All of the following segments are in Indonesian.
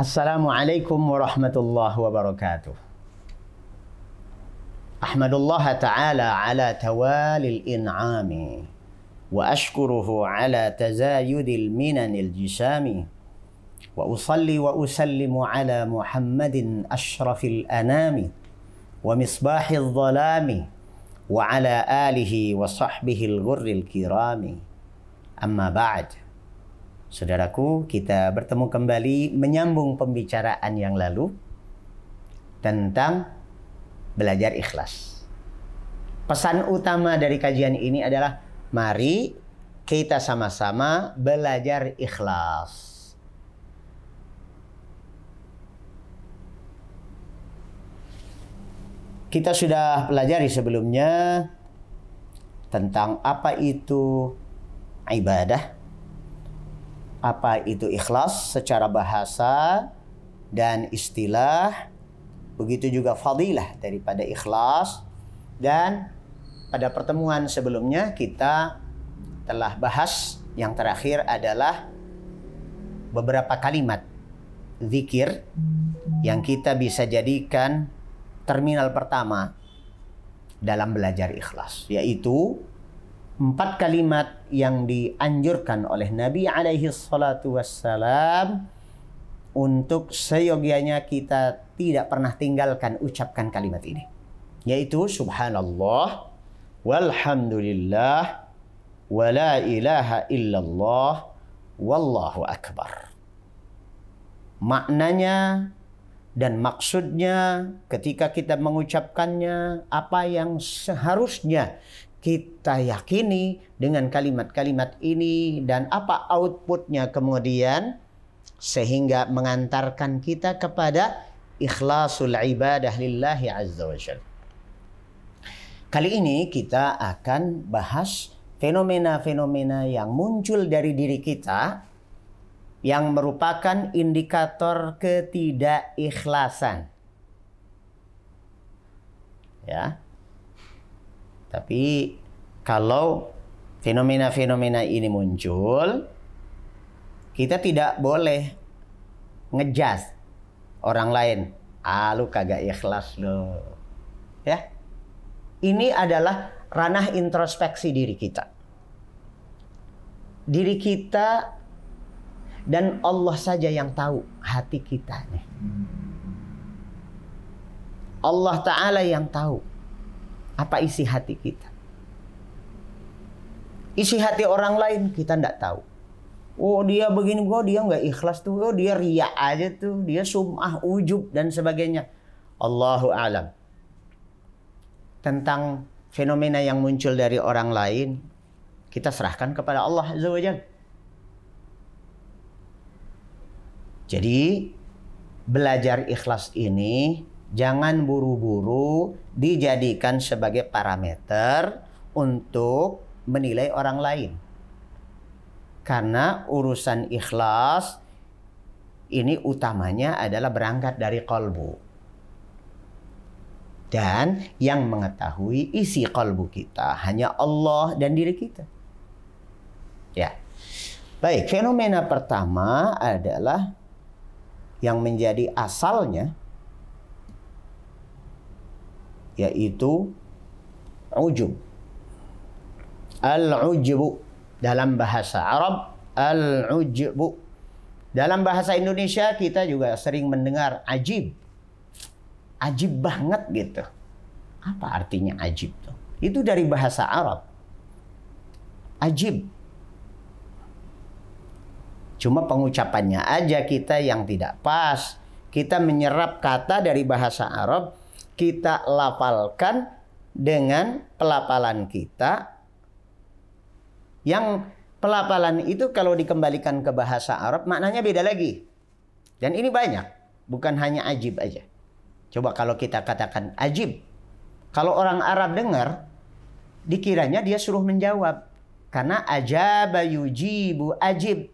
السلام عليكم ورحمة الله وبركاته. أحمد الله تعالى على توالي الإنعام وأشكره على تزايد المنن الجسام وأصلي وأسلم على محمد أشرف الأنام ومصباح الظلام وعلى آله وصحبه الغر الكرام أما بعد Saudaraku, kita bertemu kembali menyambung pembicaraan yang lalu tentang belajar ikhlas. Pesan utama dari kajian ini adalah mari kita sama-sama belajar ikhlas Kita sudah pelajari sebelumnya tentang apa itu ibadah, apa itu ikhlas secara bahasa dan istilah, begitu juga fadilah daripada ikhlas dan pada pertemuan sebelumnya kita telah bahas yang terakhir adalah beberapa kalimat zikir yang kita bisa jadikan terminal pertama dalam belajar ikhlas, yaitu empat kalimat yang dianjurkan oleh Nabi alaihi salatu wassalam untuk seyogianya kita tidak pernah tinggalkan ucapkan kalimat ini. Yaitu subhanallah, walhamdulillah, wala ilaha illallah, wallahu akbar. Maknanya dan maksudnya ketika kita mengucapkannya apa yang seharusnya kita yakini dengan kalimat-kalimat ini dan apa outputnya kemudian sehingga mengantarkan kita kepada ikhlasul ibadah lillahi azza wa Kali ini kita akan bahas fenomena-fenomena yang muncul dari diri kita yang merupakan indikator ketidakikhlasan. Ya. Tapi kalau fenomena-fenomena ini muncul, kita tidak boleh ngejas orang lain. Ah, lu kagak ikhlas lo. Ya. Ini adalah ranah introspeksi diri kita. Diri kita dan Allah saja yang tahu hati kita nih. Allah Ta'ala yang tahu apa isi hati kita. Isi hati orang lain kita tidak tahu. Oh dia begini, oh dia nggak ikhlas tuh, oh dia ria aja tuh, dia sumah, ujub dan sebagainya. Allahu alam. Tentang fenomena yang muncul dari orang lain, kita serahkan kepada Allah Azza wa Jadi belajar ikhlas ini jangan buru-buru dijadikan sebagai parameter untuk menilai orang lain. Karena urusan ikhlas ini utamanya adalah berangkat dari kolbu. Dan yang mengetahui isi kolbu kita hanya Allah dan diri kita. Ya. Baik, fenomena pertama adalah yang menjadi asalnya yaitu ujub. Al-ujubu dalam bahasa Arab al-ujubu. Dalam bahasa Indonesia kita juga sering mendengar ajib. Ajib banget gitu. Apa artinya ajib Itu dari bahasa Arab. Ajib Cuma pengucapannya aja kita yang tidak pas. Kita menyerap kata dari bahasa Arab, kita lafalkan dengan pelapalan kita yang pelapalan itu kalau dikembalikan ke bahasa Arab maknanya beda lagi. Dan ini banyak, bukan hanya ajib aja. Coba kalau kita katakan ajib, kalau orang Arab dengar, dikiranya dia suruh menjawab. Karena ajaba yujibu ajib.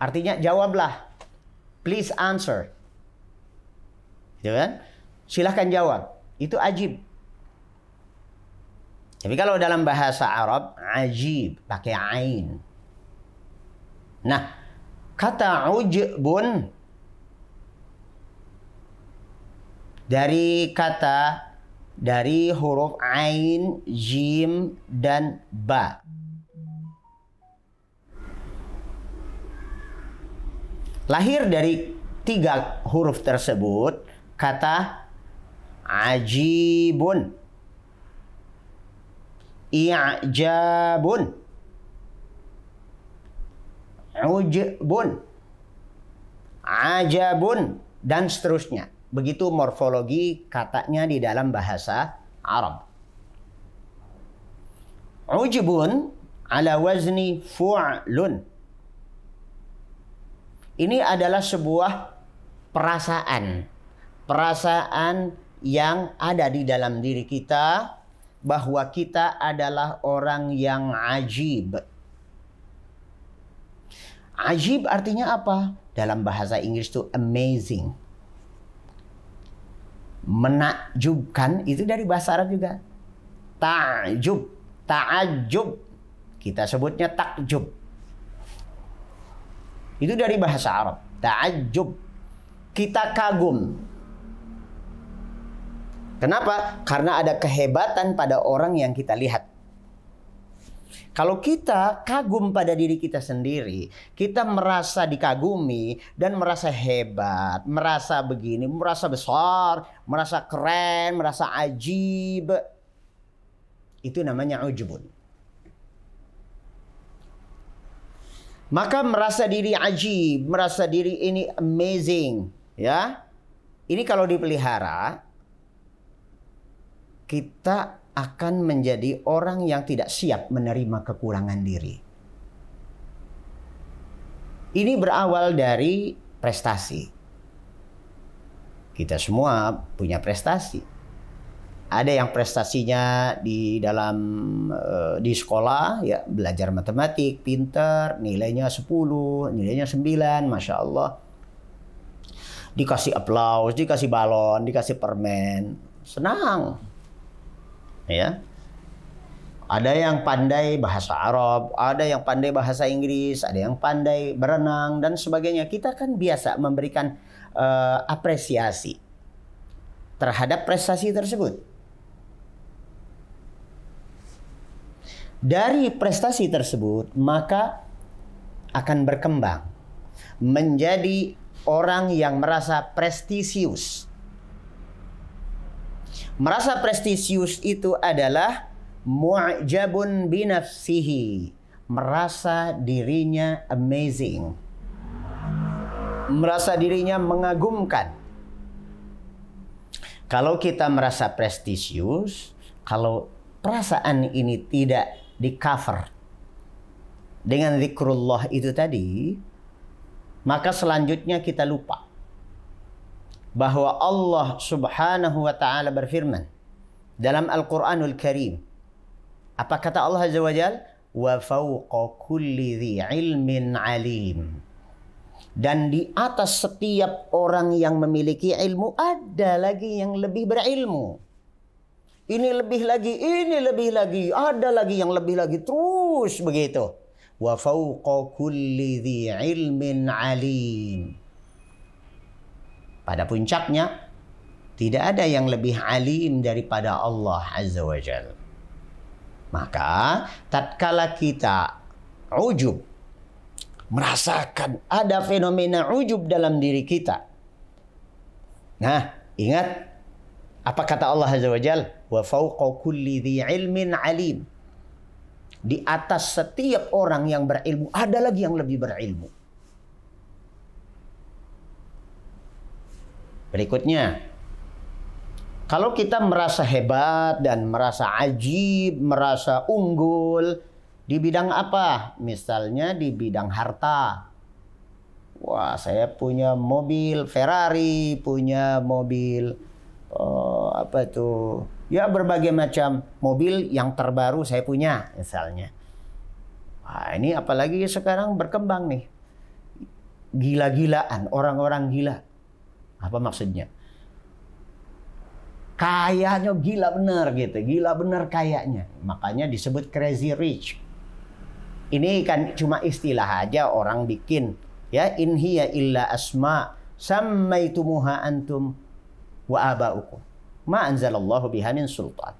Artinya jawablah. Please answer. Gitu kan? Silahkan jawab. Itu ajib. Tapi kalau dalam bahasa Arab, ajib, pakai ain. Nah, kata ujbun dari kata dari huruf ain, jim, dan ba. Lahir dari tiga huruf tersebut kata ajibun, i'jabun, ujbun, ajabun, dan seterusnya. Begitu morfologi katanya di dalam bahasa Arab. Ujbun ala wazni fu'lun. Ini adalah sebuah perasaan. Perasaan yang ada di dalam diri kita bahwa kita adalah orang yang ajib. Ajib artinya apa? Dalam bahasa Inggris itu amazing. Menakjubkan itu dari bahasa Arab juga. Takjub, ta'ajub. Kita sebutnya takjub itu dari bahasa Arab. Taajub, Kita kagum. Kenapa? Karena ada kehebatan pada orang yang kita lihat. Kalau kita kagum pada diri kita sendiri, kita merasa dikagumi dan merasa hebat, merasa begini, merasa besar, merasa keren, merasa ajib. Itu namanya ujubun. Maka merasa diri ajib, merasa diri ini amazing, ya. Ini kalau dipelihara kita akan menjadi orang yang tidak siap menerima kekurangan diri. Ini berawal dari prestasi. Kita semua punya prestasi ada yang prestasinya di dalam eh, di sekolah ya belajar matematik pinter nilainya 10 nilainya 9 masya Allah dikasih aplaus dikasih balon dikasih permen senang ya ada yang pandai bahasa Arab, ada yang pandai bahasa Inggris, ada yang pandai berenang dan sebagainya. Kita kan biasa memberikan uh, apresiasi terhadap prestasi tersebut. Dari prestasi tersebut, maka akan berkembang menjadi orang yang merasa prestisius. Merasa prestisius itu adalah mu'jabun binafsihi, merasa dirinya amazing. Merasa dirinya mengagumkan. Kalau kita merasa prestisius, kalau perasaan ini tidak di cover dengan zikrullah itu tadi, maka selanjutnya kita lupa bahwa Allah Subhanahu wa taala berfirman dalam Al-Qur'anul Karim. Apa kata Allah Azza wa Jal? Wa fawqa kulli dhi ilmin alim. Dan di atas setiap orang yang memiliki ilmu ada lagi yang lebih berilmu ini lebih lagi, ini lebih lagi, ada lagi yang lebih lagi terus begitu. Wa fauqa kulli ilmin alim. Pada puncaknya tidak ada yang lebih alim daripada Allah Azza wa Jal. Maka tatkala kita ujub merasakan ada fenomena ujub dalam diri kita. Nah, ingat apa kata Allah Azza wa Jalla? wa fauqa kulli dhi ilmin alim. Di atas setiap orang yang berilmu ada lagi yang lebih berilmu. Berikutnya, kalau kita merasa hebat dan merasa ajib, merasa unggul di bidang apa? Misalnya di bidang harta. Wah, saya punya mobil Ferrari, punya mobil oh, apa itu? ya berbagai macam mobil yang terbaru saya punya misalnya. Wah, ini apalagi sekarang berkembang nih. Gila-gilaan, orang-orang gila. Apa maksudnya? Kayanya gila bener gitu, gila bener kayaknya. Makanya disebut crazy rich. Ini kan cuma istilah aja orang bikin. Ya, in illa asma sammaitumuha antum wa aba'ukum anzalallahu biha min sultan.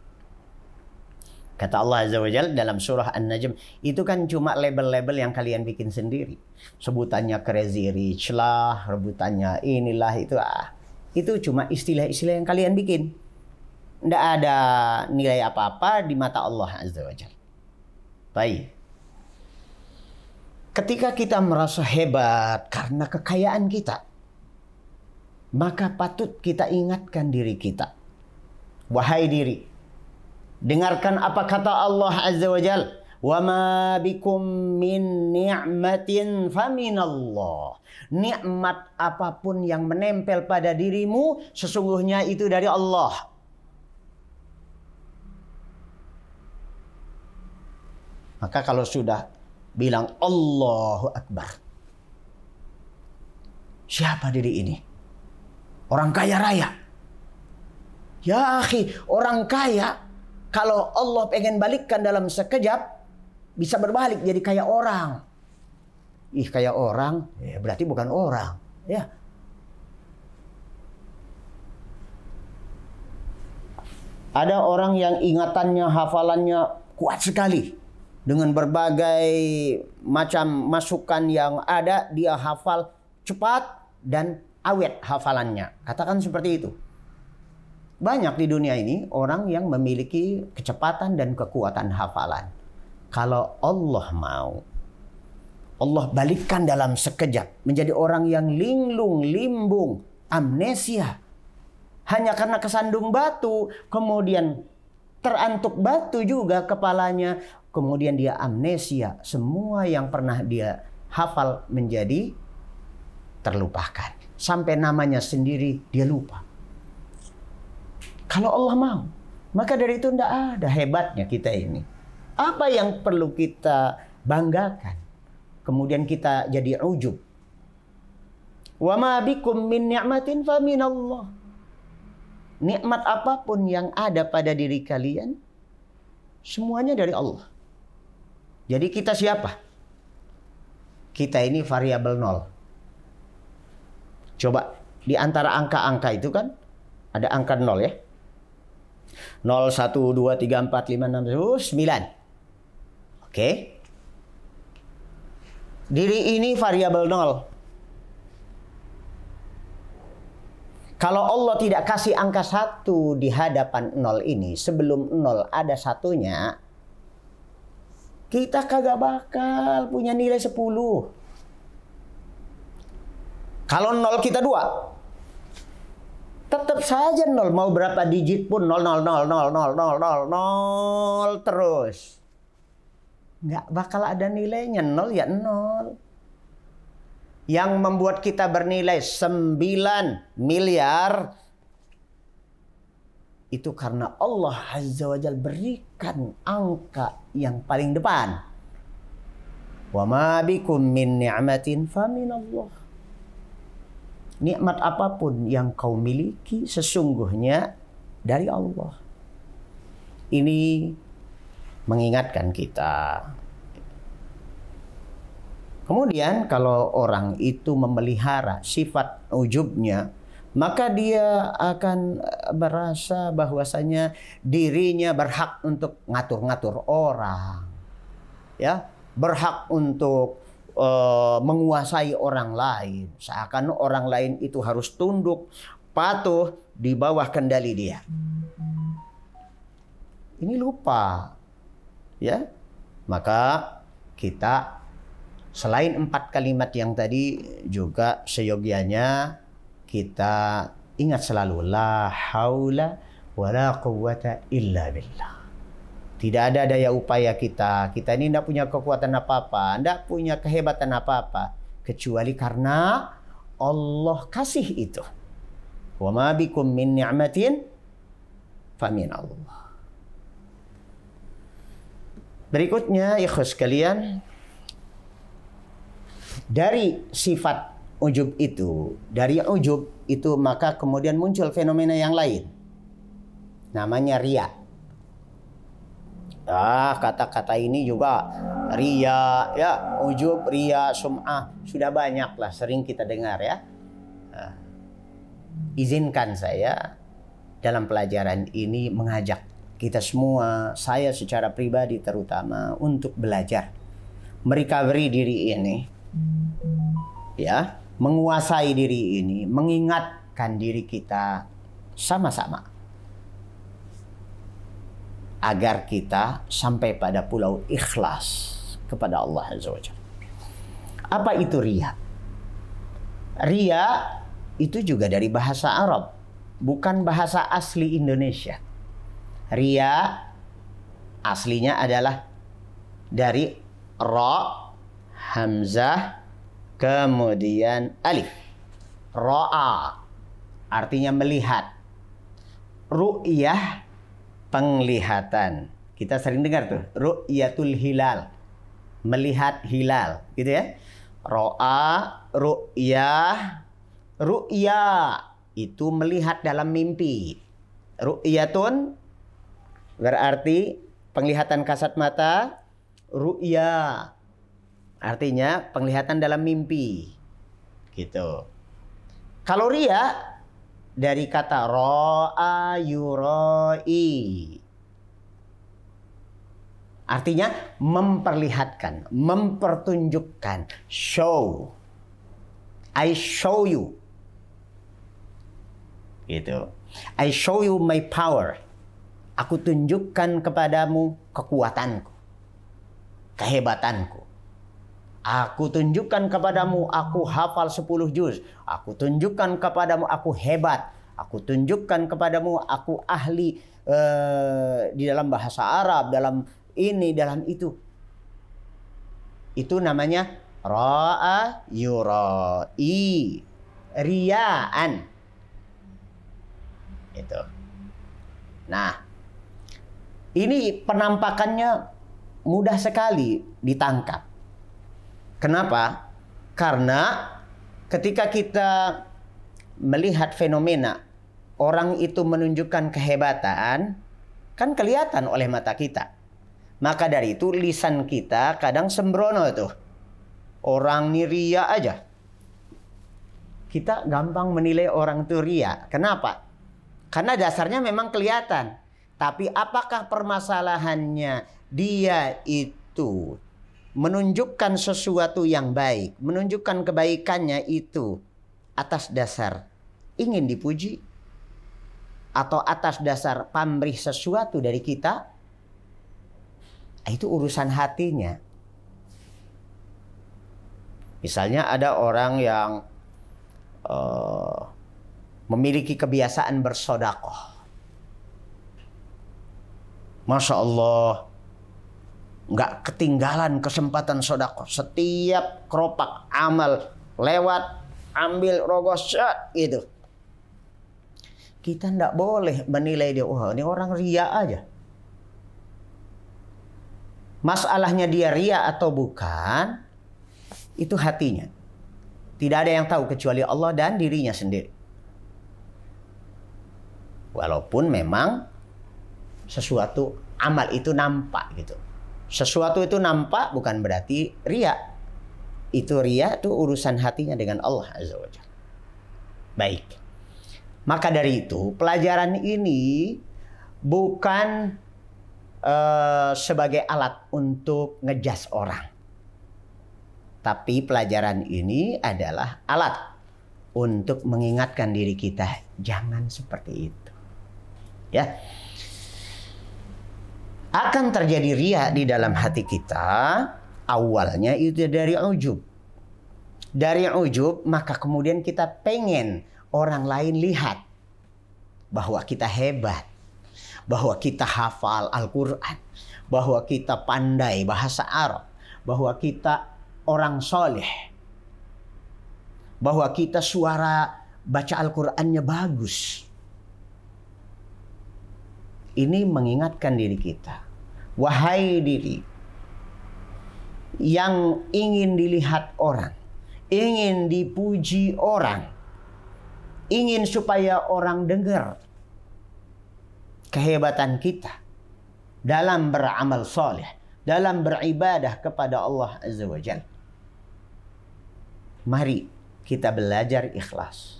Kata Allah Azza wa Jalla dalam surah An-Najm, itu kan cuma label-label yang kalian bikin sendiri. Sebutannya crazy rich lah, rebutannya inilah itu ah. Itu cuma istilah-istilah yang kalian bikin. Tidak ada nilai apa-apa di mata Allah Azza wa Jalla. Baik. Ketika kita merasa hebat karena kekayaan kita, maka patut kita ingatkan diri kita Wahai diri, dengarkan apa kata Allah Azza wa ma bikum min مِنْ نِعْمَةٍ فَمِنَ Allah Nikmat apapun yang menempel pada dirimu, sesungguhnya itu dari Allah. Maka kalau sudah bilang Allahu Akbar. Siapa diri ini? Orang kaya raya. Ya akhi, orang kaya kalau Allah pengen balikkan dalam sekejap bisa berbalik jadi kaya orang. Ih kaya orang, ya berarti bukan orang, ya. Ada orang yang ingatannya, hafalannya kuat sekali. Dengan berbagai macam masukan yang ada, dia hafal cepat dan awet hafalannya. Katakan seperti itu. Banyak di dunia ini orang yang memiliki kecepatan dan kekuatan hafalan. Kalau Allah mau, Allah balikkan dalam sekejap menjadi orang yang linglung, limbung, amnesia. Hanya karena kesandung batu, kemudian terantuk batu juga kepalanya, kemudian dia amnesia. Semua yang pernah dia hafal menjadi terlupakan. Sampai namanya sendiri dia lupa. Kalau Allah mau. Maka dari itu tidak ada hebatnya kita ini. Apa yang perlu kita banggakan? Kemudian kita jadi ujub. Wa ma bikum min ni'matin fa min Allah. Nikmat apapun yang ada pada diri kalian semuanya dari Allah. Jadi kita siapa? Kita ini variabel nol. Coba di antara angka-angka itu kan ada angka nol ya. 9. Oke. Diri ini variabel 0. Kalau Allah tidak kasih angka satu di hadapan nol ini, sebelum nol ada satunya, kita kagak bakal punya nilai 10. Kalau nol kita dua, tetap saja nol mau berapa digit pun nol nol nol nol nol nol nol nol terus nggak bakal ada nilainya nol ya nol yang membuat kita bernilai 9 miliar itu karena Allah Azza wa Jal berikan angka yang paling depan. Wa ma bikum min ni'matin fa min Allah nikmat apapun yang kau miliki sesungguhnya dari Allah. Ini mengingatkan kita. Kemudian kalau orang itu memelihara sifat ujubnya, maka dia akan eh, merasa bahwasanya dirinya berhak untuk ngatur-ngatur orang. Ya, berhak untuk Eh, menguasai orang lain. Seakan orang lain itu harus tunduk, patuh di bawah kendali dia. Ini lupa. Ya. Maka kita selain empat kalimat yang tadi juga seyogianya kita ingat selalu la haula la quwata illa billah. Tidak ada daya upaya kita. Kita ini tidak punya kekuatan apa-apa, tidak -apa, punya kehebatan apa-apa, kecuali karena Allah kasih itu. Wa ma bikum min ni'matin famin Allah. Berikutnya ikhlas kalian dari sifat ujub itu, dari ujub itu maka kemudian muncul fenomena yang lain. Namanya riak Ah, kata-kata ini juga ria, ya, ujub, ria, sum'ah, sudah banyak lah sering kita dengar ya. Nah, izinkan saya dalam pelajaran ini mengajak kita semua, saya secara pribadi terutama untuk belajar merecovery diri ini. Ya, menguasai diri ini, mengingatkan diri kita sama-sama agar kita sampai pada pulau ikhlas kepada Allah Azza wa Jalla. Apa itu ria? Ria itu juga dari bahasa Arab, bukan bahasa asli Indonesia. Ria aslinya adalah dari ra hamzah kemudian alif. Ra'a artinya melihat. Ru'yah penglihatan. Kita sering dengar tuh, ru'yatul hilal. Melihat hilal, gitu ya. Ro'a, ru'yah, ru'ya itu melihat dalam mimpi. Ru'yatun berarti penglihatan kasat mata, ru'ya artinya penglihatan dalam mimpi. Gitu. Kalau ria dari kata ro'a yuroi. Artinya memperlihatkan, mempertunjukkan, show. I show you. Gitu. I show you my power. Aku tunjukkan kepadamu kekuatanku, kehebatanku. Aku tunjukkan kepadamu aku hafal 10 juz. Aku tunjukkan kepadamu aku hebat. Aku tunjukkan kepadamu aku ahli eh, di dalam bahasa Arab, dalam ini, dalam itu. Itu namanya ra'a yurai. Riaan. Itu. Nah, ini penampakannya mudah sekali ditangkap Kenapa? Karena ketika kita melihat fenomena orang itu menunjukkan kehebatan, kan kelihatan oleh mata kita. Maka dari itu lisan kita kadang sembrono tuh. Orang ini ria aja. Kita gampang menilai orang itu ria. Kenapa? Karena dasarnya memang kelihatan. Tapi apakah permasalahannya dia itu menunjukkan sesuatu yang baik, menunjukkan kebaikannya itu atas dasar ingin dipuji atau atas dasar pamrih sesuatu dari kita itu urusan hatinya. Misalnya ada orang yang uh, memiliki kebiasaan bersodakoh. Masya Allah, nggak ketinggalan kesempatan sodako. Setiap keropak amal lewat, ambil rogoset gitu. Kita ndak boleh menilai dia, oh ini orang ria aja. Masalahnya dia ria atau bukan, itu hatinya. Tidak ada yang tahu kecuali Allah dan dirinya sendiri. Walaupun memang sesuatu amal itu nampak gitu. Sesuatu itu nampak bukan berarti ria. Itu ria itu urusan hatinya dengan Allah Azza wa Baik. Maka dari itu pelajaran ini bukan uh, sebagai alat untuk ngejas orang. Tapi pelajaran ini adalah alat untuk mengingatkan diri kita jangan seperti itu. Ya akan terjadi ria di dalam hati kita awalnya itu dari ujub. Dari ujub maka kemudian kita pengen orang lain lihat bahwa kita hebat, bahwa kita hafal Al-Qur'an, bahwa kita pandai bahasa Arab, bahwa kita orang soleh, bahwa kita suara baca Al-Qur'annya bagus ini mengingatkan diri kita. Wahai diri yang ingin dilihat orang, ingin dipuji orang, ingin supaya orang dengar kehebatan kita dalam beramal soleh, dalam beribadah kepada Allah Azza wa Jal. Mari kita belajar ikhlas.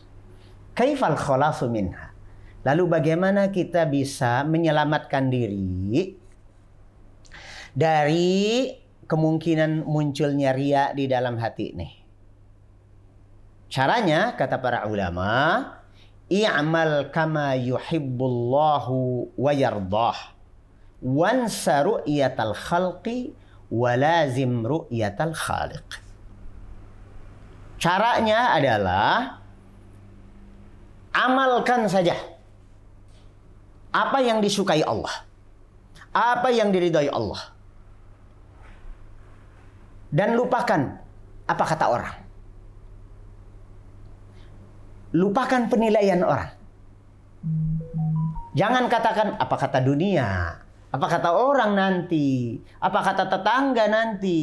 Kaifal kholasu minha? Lalu bagaimana kita bisa menyelamatkan diri dari kemungkinan munculnya ria di dalam hati nih? Caranya kata para ulama, i'mal kama yuhibbullahu wa yardah. Wansa ru'yatal khalqi walazim ru'yatal khaliq. Caranya adalah amalkan saja apa yang disukai Allah? Apa yang diridhai Allah? Dan lupakan apa kata orang. Lupakan penilaian orang. Jangan katakan apa kata dunia, apa kata orang nanti, apa kata tetangga nanti.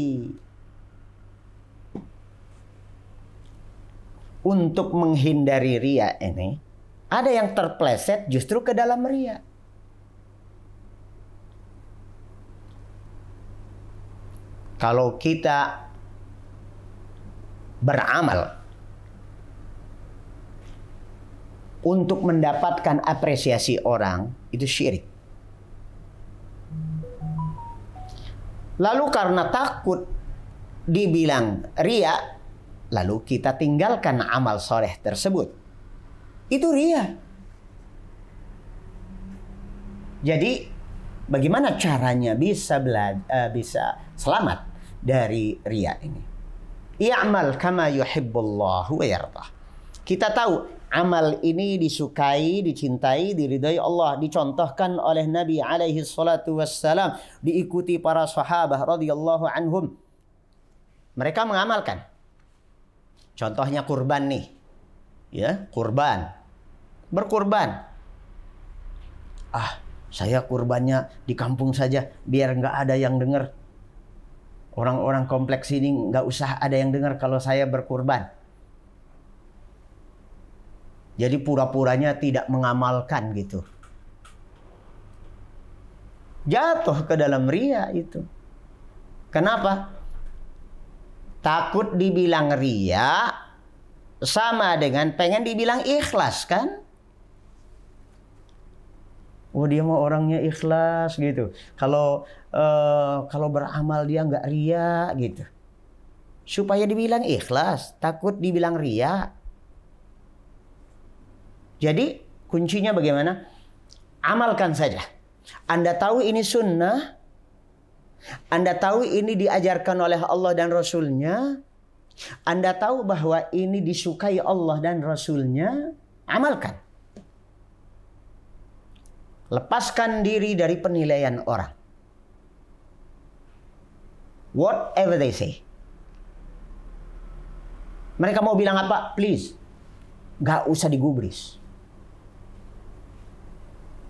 Untuk menghindari ria ini, ada yang terpleset justru ke dalam ria. Kalau kita beramal untuk mendapatkan apresiasi orang itu syirik. Lalu karena takut dibilang ria, lalu kita tinggalkan amal soleh tersebut. Itu ria. Jadi bagaimana caranya bisa belajar, uh, eh, bisa selamat dari ria ini? I'mal kama yuhibbullahu wa yardah. Kita tahu amal ini disukai, dicintai, diridai Allah, dicontohkan oleh Nabi alaihi salatu wassalam, diikuti para sahabat radhiyallahu anhum. Mereka mengamalkan. Contohnya kurban nih. Ya, kurban berkorban Ah, saya kurbannya di kampung saja biar nggak ada yang dengar. Orang-orang kompleks ini nggak usah ada yang dengar kalau saya berkorban Jadi pura-puranya tidak mengamalkan gitu. Jatuh ke dalam ria itu. Kenapa? Takut dibilang ria sama dengan pengen dibilang ikhlas kan? Oh dia mau orangnya ikhlas gitu. Kalau uh, kalau beramal dia nggak ria gitu. Supaya dibilang ikhlas, takut dibilang ria. Jadi kuncinya bagaimana? Amalkan saja. Anda tahu ini sunnah. Anda tahu ini diajarkan oleh Allah dan Rasulnya. Anda tahu bahwa ini disukai Allah dan Rasulnya. Amalkan. Lepaskan diri dari penilaian orang. Whatever they say. Mereka mau bilang apa? Please. Gak usah digubris.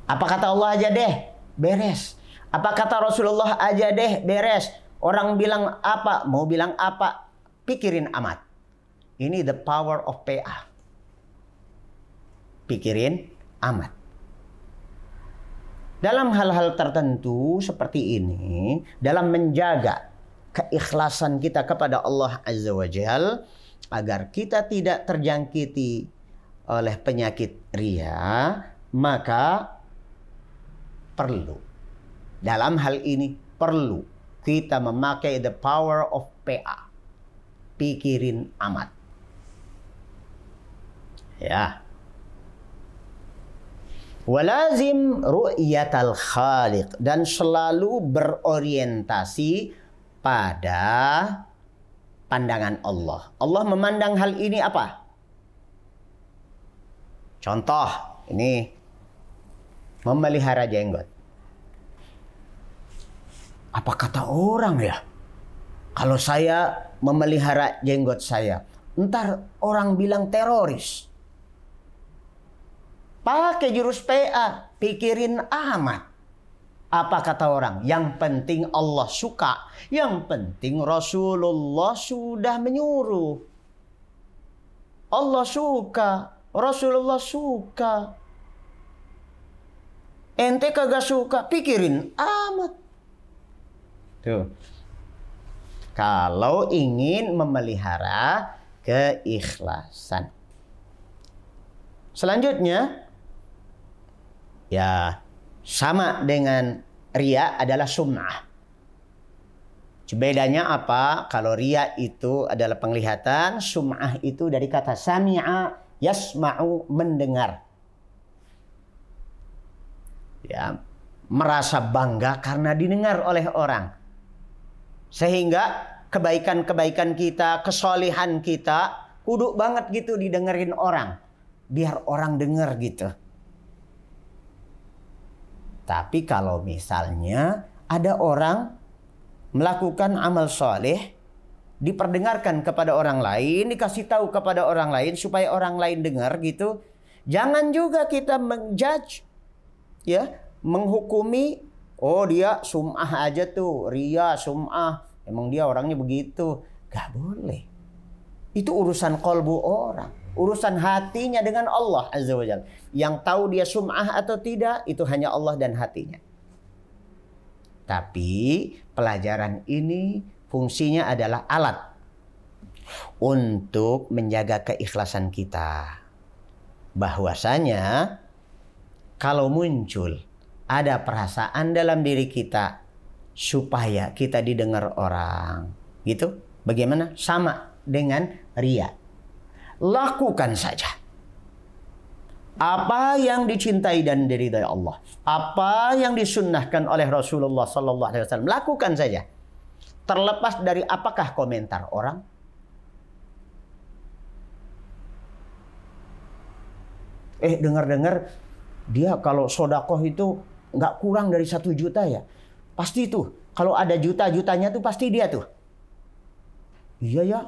Apa kata Allah aja deh? Beres. Apa kata Rasulullah aja deh? Beres. Orang bilang apa? Mau bilang apa? Pikirin amat. Ini the power of PA. Pikirin amat dalam hal-hal tertentu seperti ini, dalam menjaga keikhlasan kita kepada Allah Azza wa Jal, agar kita tidak terjangkiti oleh penyakit ria, maka perlu. Dalam hal ini perlu kita memakai the power of PA. Pikirin amat. Ya. Walazim ru'yatal khaliq dan selalu berorientasi pada pandangan Allah. Allah memandang hal ini apa? Contoh ini memelihara jenggot. Apa kata orang ya? Kalau saya memelihara jenggot saya, entar orang bilang teroris. Pakai jurus PA, pikirin amat. Apa kata orang? Yang penting Allah suka. Yang penting Rasulullah sudah menyuruh. Allah suka. Rasulullah suka. Ente kagak suka, pikirin amat. Tuh. Kalau ingin memelihara keikhlasan. Selanjutnya, Ya, sama dengan ria adalah sum'ah. Bedanya apa? Kalau ria itu adalah penglihatan, sum'ah itu dari kata sami'a yasma'u mendengar. Ya, merasa bangga karena didengar oleh orang. Sehingga kebaikan-kebaikan kita, kesolehan kita, kuduk banget gitu didengerin orang. Biar orang dengar gitu. Tapi kalau misalnya ada orang melakukan amal soleh, diperdengarkan kepada orang lain, dikasih tahu kepada orang lain supaya orang lain dengar gitu. Jangan juga kita menjudge, ya, menghukumi. Oh dia sumah aja tuh, ria sumah. Emang dia orangnya begitu. Gak boleh. Itu urusan kolbu orang urusan hatinya dengan Allah Azza wa Yang tahu dia sum'ah atau tidak itu hanya Allah dan hatinya. Tapi pelajaran ini fungsinya adalah alat untuk menjaga keikhlasan kita. Bahwasanya kalau muncul ada perasaan dalam diri kita supaya kita didengar orang. Gitu. Bagaimana? Sama dengan ria lakukan saja. Apa yang dicintai dan diridai Allah, apa yang disunnahkan oleh Rasulullah Sallallahu Alaihi Wasallam, lakukan saja. Terlepas dari apakah komentar orang, eh dengar-dengar dia kalau sodakoh itu nggak kurang dari satu juta ya. Pasti itu. kalau ada juta-jutanya tuh pasti dia tuh. Iya ya,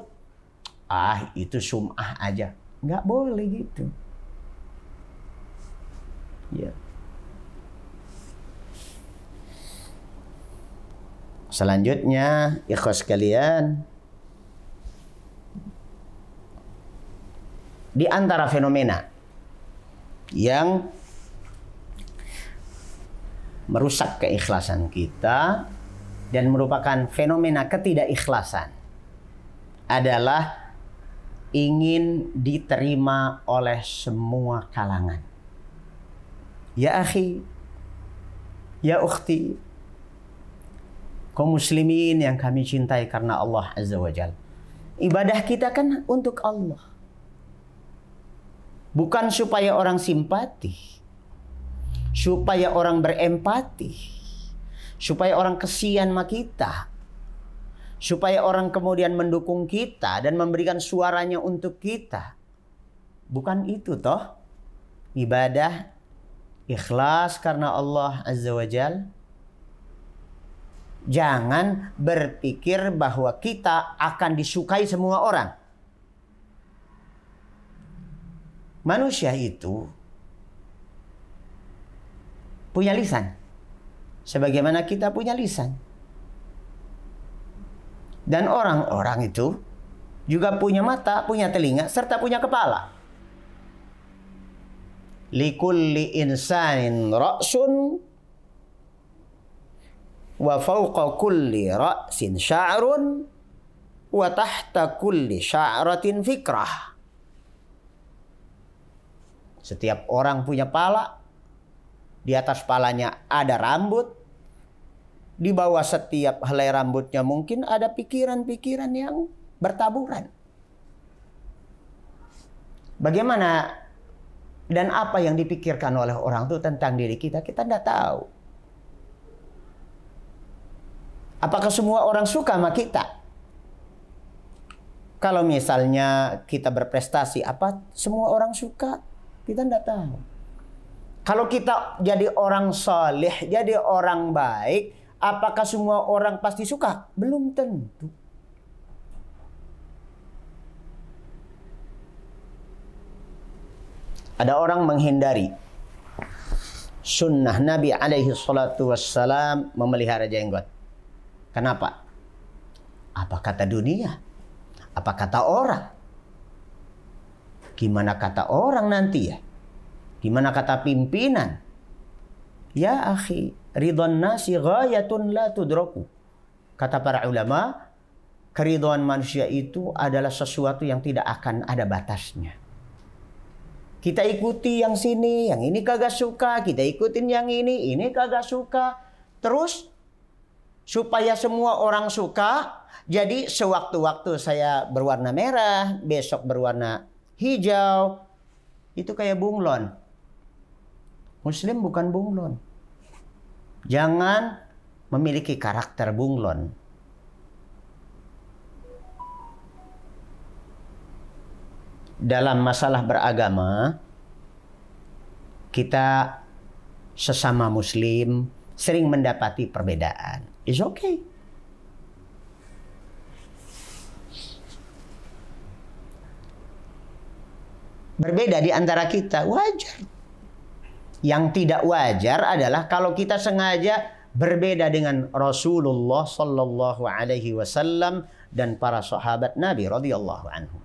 ah itu sumah aja nggak boleh gitu ya selanjutnya ikhlas kalian di antara fenomena yang merusak keikhlasan kita dan merupakan fenomena ketidakikhlasan adalah ingin diterima oleh semua kalangan. Ya akhi, ya ukhti, kaum muslimin yang kami cintai karena Allah Azza wa Jal. Ibadah kita kan untuk Allah. Bukan supaya orang simpati, supaya orang berempati, supaya orang kesian sama kita, supaya orang kemudian mendukung kita dan memberikan suaranya untuk kita. Bukan itu toh. Ibadah ikhlas karena Allah Azza wa Jal. Jangan berpikir bahwa kita akan disukai semua orang. Manusia itu punya lisan. Sebagaimana kita punya lisan. Dan orang-orang itu juga punya mata, punya telinga, serta punya kepala. Likulli insanin ra'sun wa fawqa kulli ra'sin sya'run wa tahta kulli sya'ratin fikrah. Setiap orang punya pala, di atas palanya ada rambut, di bawah setiap helai rambutnya mungkin ada pikiran-pikiran yang bertaburan. Bagaimana dan apa yang dipikirkan oleh orang itu tentang diri kita, kita tidak tahu. Apakah semua orang suka sama kita? Kalau misalnya kita berprestasi, apa semua orang suka? Kita tidak tahu. Kalau kita jadi orang soleh, jadi orang baik, Apakah semua orang pasti suka? Belum tentu. Ada orang menghindari sunnah Nabi alaihi salatu wassalam memelihara jenggot. Kenapa? Apa kata dunia? Apa kata orang? Gimana kata orang nanti ya? Gimana kata pimpinan? Ya akhi, ridwan nasi ghayatun la tudraku. Kata para ulama, keridhaan manusia itu adalah sesuatu yang tidak akan ada batasnya. Kita ikuti yang sini, yang ini kagak suka, kita ikutin yang ini, ini kagak suka. Terus supaya semua orang suka, jadi sewaktu-waktu saya berwarna merah, besok berwarna hijau, itu kayak bunglon. Muslim bukan bunglon. Jangan memiliki karakter bunglon. Dalam masalah beragama, kita sesama muslim sering mendapati perbedaan. It's okay. Berbeda di antara kita, wajar yang tidak wajar adalah kalau kita sengaja berbeda dengan Rasulullah Sallallahu Alaihi Wasallam dan para sahabat Nabi radhiyallahu anhu.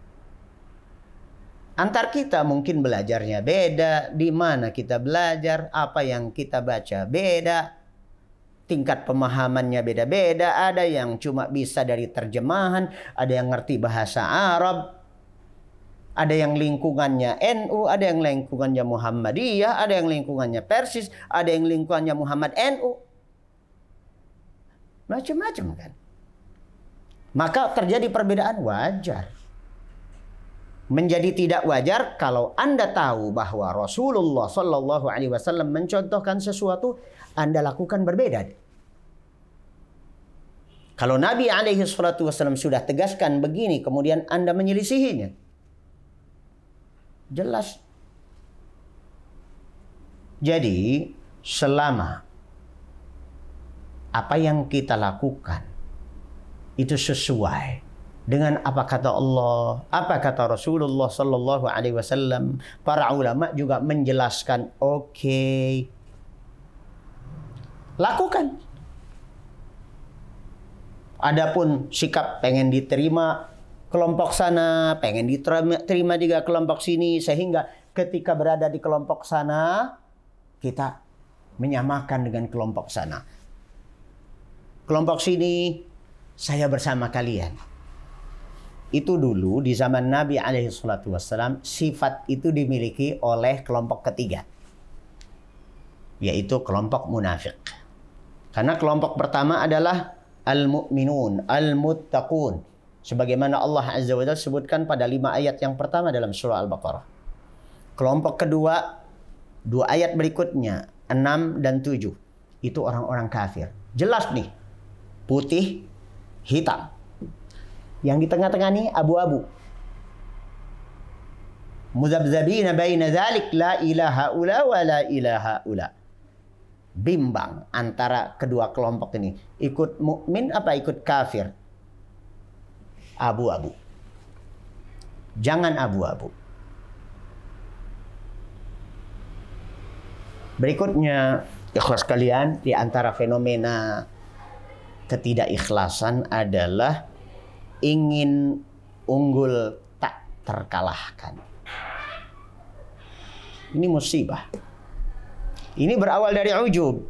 Antar kita mungkin belajarnya beda, di mana kita belajar, apa yang kita baca beda, tingkat pemahamannya beda-beda, ada yang cuma bisa dari terjemahan, ada yang ngerti bahasa Arab, ada yang lingkungannya NU, ada yang lingkungannya Muhammadiyah, ada yang lingkungannya Persis, ada yang lingkungannya Muhammad NU. Macam-macam kan. Maka terjadi perbedaan wajar. Menjadi tidak wajar kalau Anda tahu bahwa Rasulullah Shallallahu alaihi wasallam mencontohkan sesuatu, Anda lakukan berbeda. Kalau Nabi alaihi salatu wasallam sudah tegaskan begini, kemudian Anda menyelisihinya Jelas. Jadi, selama apa yang kita lakukan itu sesuai dengan apa kata Allah, apa kata Rasulullah Sallallahu Alaihi Wasallam. Para ulama juga menjelaskan, oke, okay, lakukan. Adapun sikap pengen diterima kelompok sana, pengen diterima juga kelompok sini sehingga ketika berada di kelompok sana kita menyamakan dengan kelompok sana. Kelompok sini saya bersama kalian. Itu dulu di zaman Nabi alaihi sifat itu dimiliki oleh kelompok ketiga yaitu kelompok munafik. Karena kelompok pertama adalah al-mu'minun, al-muttaqun Sebagaimana Allah Azza wa Jalla sebutkan pada lima ayat yang pertama dalam surah Al-Baqarah. Kelompok kedua, dua ayat berikutnya, enam dan tujuh. Itu orang-orang kafir. Jelas nih, putih, hitam. Yang di tengah-tengah nih abu-abu. Muzabzabina baina dzalik la ilaha ula wa la ilaha ula bimbang antara kedua kelompok ini. Ikut mukmin apa ikut kafir? abu-abu. Jangan abu-abu. Berikutnya, ikhlas kalian di antara fenomena ketidakikhlasan adalah ingin unggul tak terkalahkan. Ini musibah. Ini berawal dari ujub.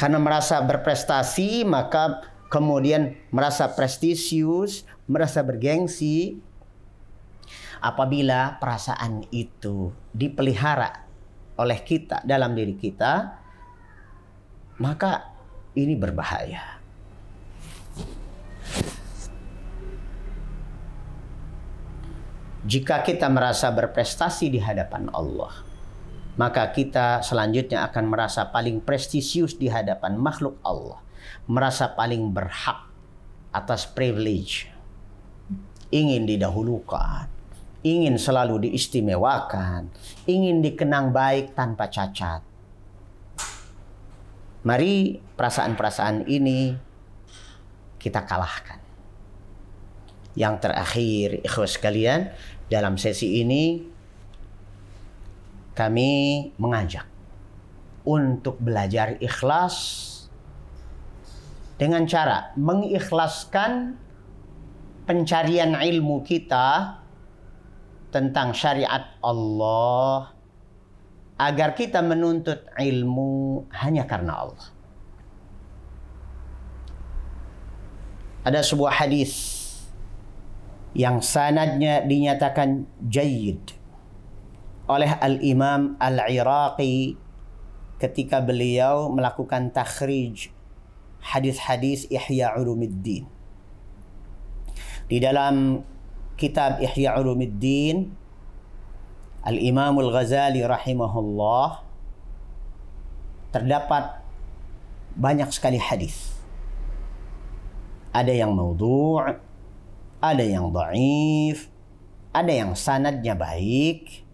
Karena merasa berprestasi, maka kemudian merasa prestisius, merasa bergengsi apabila perasaan itu dipelihara oleh kita dalam diri kita maka ini berbahaya jika kita merasa berprestasi di hadapan Allah maka kita selanjutnya akan merasa paling prestisius di hadapan makhluk Allah merasa paling berhak atas privilege ingin didahulukan, ingin selalu diistimewakan, ingin dikenang baik tanpa cacat. Mari perasaan-perasaan ini kita kalahkan. Yang terakhir, ikhwas kalian dalam sesi ini kami mengajak untuk belajar ikhlas dengan cara mengikhlaskan pencarian ilmu kita tentang syariat Allah agar kita menuntut ilmu hanya karena Allah. Ada sebuah hadis yang sanadnya dinyatakan jayyid oleh Al-Imam Al-Iraqi ketika beliau melakukan takhrij hadis-hadis Ihya Ulumuddin. Di dalam kitab Ihya Ulumuddin Al-Imam Al-Ghazali rahimahullah terdapat banyak sekali hadis. Ada yang maudhu', ada yang dhaif, ada yang sanadnya baik.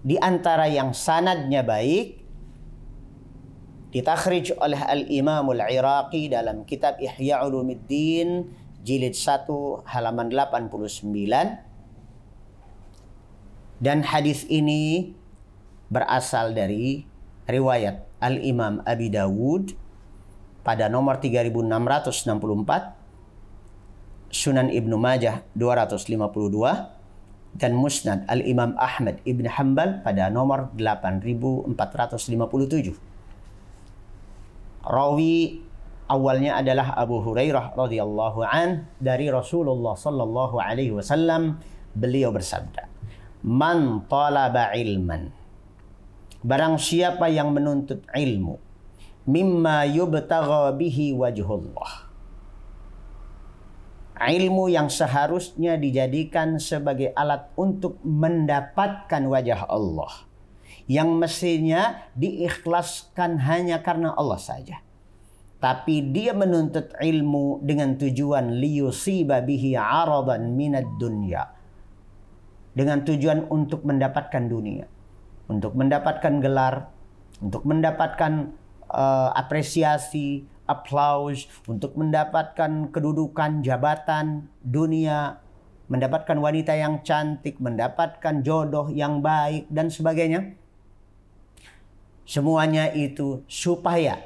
Di antara yang sanadnya baik ditakhrij oleh Al-Imam Al-Iraqi dalam kitab Ihya Ulumuddin jilid 1 halaman 89 dan hadis ini berasal dari riwayat Al-Imam Abi Dawud pada nomor 3664 Sunan Ibnu Majah 252 dan Musnad Al-Imam Ahmad Ibn Hanbal pada nomor 8457 Rawi awalnya adalah Abu Hurairah radhiyallahu an dari Rasulullah sallallahu alaihi wasallam beliau bersabda man talaba ilman barang siapa yang menuntut ilmu mimma yubtagha bihi wajhullah ilmu yang seharusnya dijadikan sebagai alat untuk mendapatkan wajah Allah yang mestinya diikhlaskan hanya karena Allah saja tapi dia menuntut ilmu dengan tujuan liyusiba bihi aradan minad dunya dengan tujuan untuk mendapatkan dunia untuk mendapatkan gelar untuk mendapatkan uh, apresiasi applause untuk mendapatkan kedudukan jabatan dunia mendapatkan wanita yang cantik mendapatkan jodoh yang baik dan sebagainya semuanya itu supaya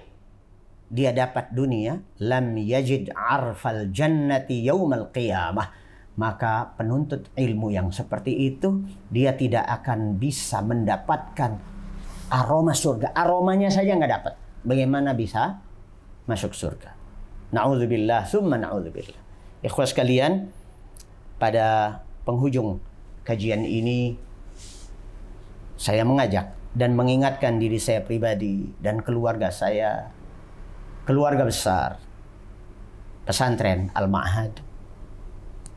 dia dapat dunia lam yajid arfal jannati yaumal qiyamah maka penuntut ilmu yang seperti itu dia tidak akan bisa mendapatkan aroma surga aromanya saja nggak dapat bagaimana bisa masuk surga naudzubillah summa naudzubillah ikhwas kalian pada penghujung kajian ini saya mengajak dan mengingatkan diri saya pribadi dan keluarga saya keluarga besar, pesantren Al-Ma'had,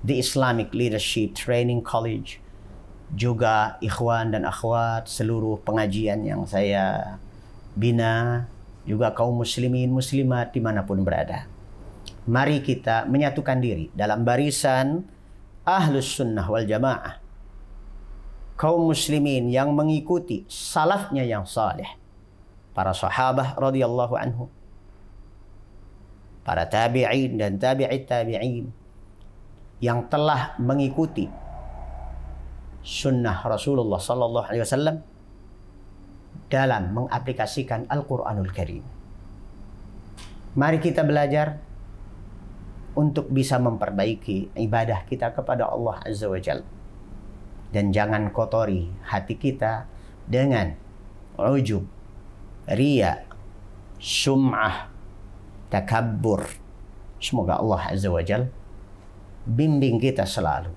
The Islamic Leadership Training College, juga ikhwan dan akhwat seluruh pengajian yang saya bina, juga kaum muslimin muslimat dimanapun berada. Mari kita menyatukan diri dalam barisan ahlus sunnah wal jamaah. Kaum muslimin yang mengikuti salafnya yang saleh. Para sahabat radhiyallahu anhu para tabi'in dan tabi'it tabi'in yang telah mengikuti sunnah Rasulullah Sallallahu Alaihi Wasallam dalam mengaplikasikan Al-Quranul Karim. Mari kita belajar untuk bisa memperbaiki ibadah kita kepada Allah Azza wa Jalla. Dan jangan kotori hati kita dengan ujub, ria, sum'ah, takabur. Semoga Allah Azza wa Jal bimbing kita selalu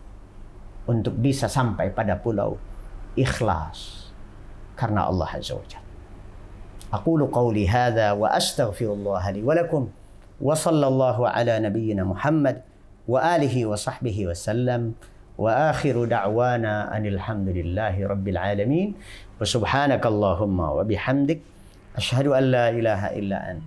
untuk bisa sampai pada pulau ikhlas karena Allah Azza wa Jal. أقول قولي هذا وأستغفر الله لي ولكم وصلى الله على نبينا محمد وآله وصحبه وسلم وآخر دعوانا أن الحمد لله رب العالمين وسبحانك اللهم وبحمدك أشهد أن لا إله إلا أنت